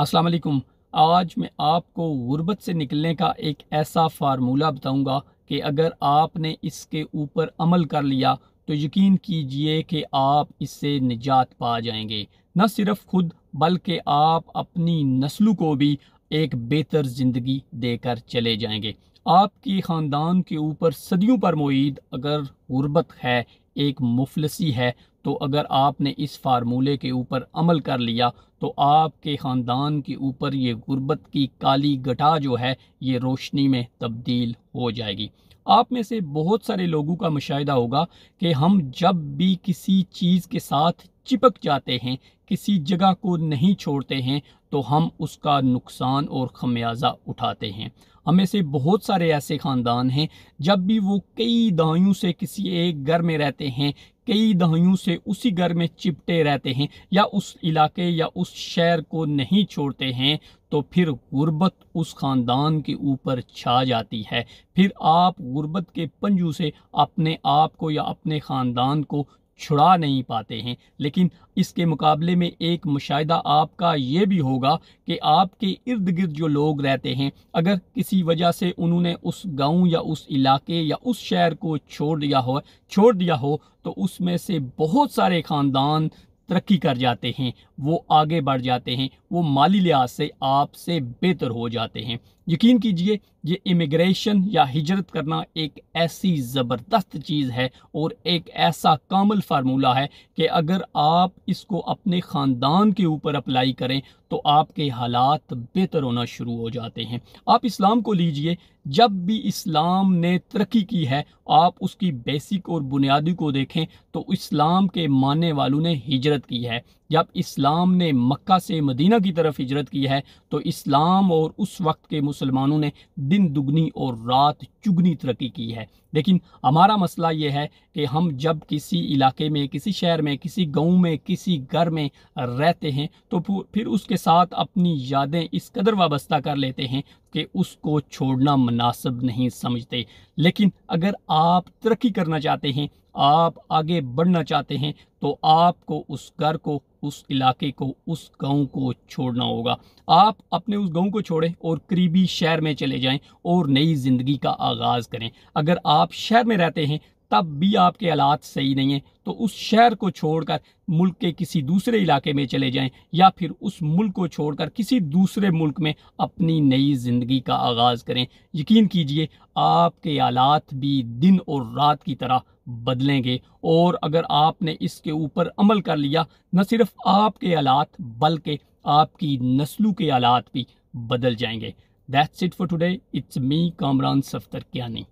अस्सलाम वालेकुम आज मैं आपको गुर्बत से निकलने का एक ऐसा फार्मूला बताऊंगा कि अगर आपने इसके ऊपर अमल कर लिया तो यकीन कीजिए कि आप इससे निजात पा जाएंगे न सिर्फ खुद बल्कि आप अपनी नस्लों को भी एक बेहतर ज़िंदगी देकर चले जाएंगे आपकी ख़ानदान के ऊपर सदियों पर मोईद अगर गुर्बत है एक मुफलसी है तो अगर आपने इस फार्मूले के ऊपर अमल कर लिया तो आपके ख़ानदान के ऊपर ये गुर्बत की काली गटा जो है ये रोशनी में तब्दील हो जाएगी आप में से बहुत सारे लोगों का मुशाह होगा कि हम जब भी किसी चीज़ के साथ चिपक जाते हैं किसी जगह को नहीं छोड़ते हैं तो हम उसका नुकसान और खमियाजा उठाते हैं हमें से बहुत सारे ऐसे ख़ानदान हैं जब भी वो कई दहाइयों से किसी एक घर में रहते हैं कई दहाइयों से उसी घर में चिपटे रहते हैं या उस इलाके या उस शहर को नहीं छोड़ते हैं तो फिर गुर्बत उस ख़ानदान के ऊपर छा जाती है फिर आप गुर्बत के पंजू से अपने आप को या अपने ख़ानदान को छुड़ा नहीं पाते हैं लेकिन इसके मुकाबले में एक मुशाह आपका ये भी होगा कि आपके इर्द गिर्द जो लोग रहते हैं अगर किसी वजह से उन्होंने उस गांव या उस इलाके या उस शहर को छोड़ दिया हो छोड़ दिया हो तो उसमें से बहुत सारे ख़ानदान तरक्की कर जाते हैं वो आगे बढ़ जाते हैं वो माली लिहाज से आपसे बेहतर हो जाते हैं यकीन कीजिए ये इमिग्रेशन या हिजरत करना एक ऐसी ज़बरदस्त चीज़ है और एक ऐसा कामल फार्मूला है कि अगर आप इसको अपने ख़ानदान के ऊपर अप्लाई करें तो आपके हालात बेहतर होना शुरू हो जाते हैं आप इस्लाम को लीजिए जब भी इस्लाम ने तरक्की की है आप उसकी बेसिक और बुनियादी को देखें तो इस्लाम के मानने वालों ने हिजरत की है जब इस्लाम ने मक्का से मदीना की तरफ हिजरत की है तो इस्लाम और उस वक्त के मुसलमानों ने दिन दुगनी और रात चुगनी तरक्की की है लेकिन हमारा मसला यह है कि हम जब किसी इलाके में किसी शहर में किसी गांव में किसी घर में रहते हैं तो फिर उसके साथ अपनी यादें इस कदर वाबस्ता कर लेते हैं कि उसको छोड़ना मुनासब नहीं समझते लेकिन अगर आप तरक्की करना चाहते हैं आप आगे बढ़ना चाहते हैं तो आपको उस घर को उस इलाके को उस गांव को छोड़ना होगा आप अपने उस गांव को छोड़ें और करीबी शहर में चले जाएं और नई ज़िंदगी का आगाज़ करें अगर आप शहर में रहते हैं तब भी आपके हालात सही नहीं हैं तो उस शहर को छोड़कर मुल्क के किसी दूसरे इलाके में चले जाएं या फिर उस मुल्क को छोड़कर किसी दूसरे मुल्क में अपनी नई ज़िंदगी का आगाज़ करें यकीन कीजिए आपके हालात भी दिन और रात की तरह बदलेंगे और अगर आपने इसके ऊपर अमल कर लिया न सिर्फ आपके हालात बल्कि आपकी नस्लों के हालात भी बदल जाएंगे that's it for today it's me Kamran सफ्तर क्या नहीं